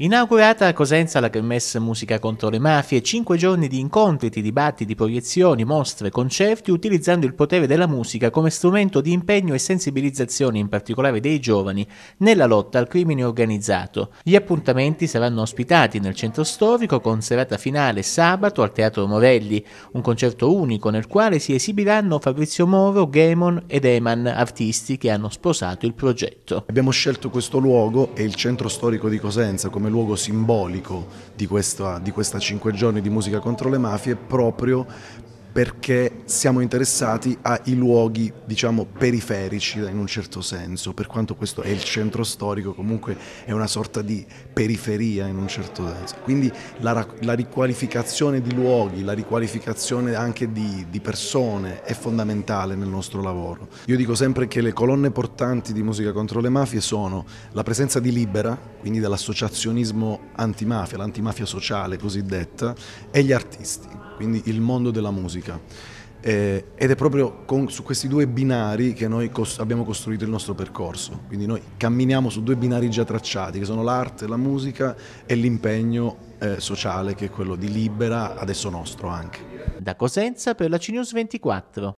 Inaugurata a Cosenza la Kermesse Musica contro le mafie, 5 giorni di incontri, di dibattiti, proiezioni, mostre, concerti, utilizzando il potere della musica come strumento di impegno e sensibilizzazione, in particolare dei giovani, nella lotta al crimine organizzato. Gli appuntamenti saranno ospitati nel centro storico con serata finale sabato al Teatro Morelli, un concerto unico nel quale si esibiranno Fabrizio Moro, Gaemon ed Eman, artisti che hanno sposato il progetto. Abbiamo scelto questo luogo e il centro storico di Cosenza come come luogo simbolico di questa, di questa cinque giorni di musica contro le mafie proprio perché siamo interessati ai luoghi, diciamo, periferici in un certo senso, per quanto questo è il centro storico, comunque è una sorta di periferia in un certo senso. Quindi la, la riqualificazione di luoghi, la riqualificazione anche di, di persone è fondamentale nel nostro lavoro. Io dico sempre che le colonne portanti di Musica contro le mafie sono la presenza di Libera, quindi dell'associazionismo antimafia, l'antimafia sociale cosiddetta, e gli artisti quindi il mondo della musica. Eh, ed è proprio con, su questi due binari che noi cos- abbiamo costruito il nostro percorso, quindi noi camminiamo su due binari già tracciati, che sono l'arte, la musica e l'impegno eh, sociale, che è quello di Libera, adesso nostro anche. Da Cosenza per la CNews 24.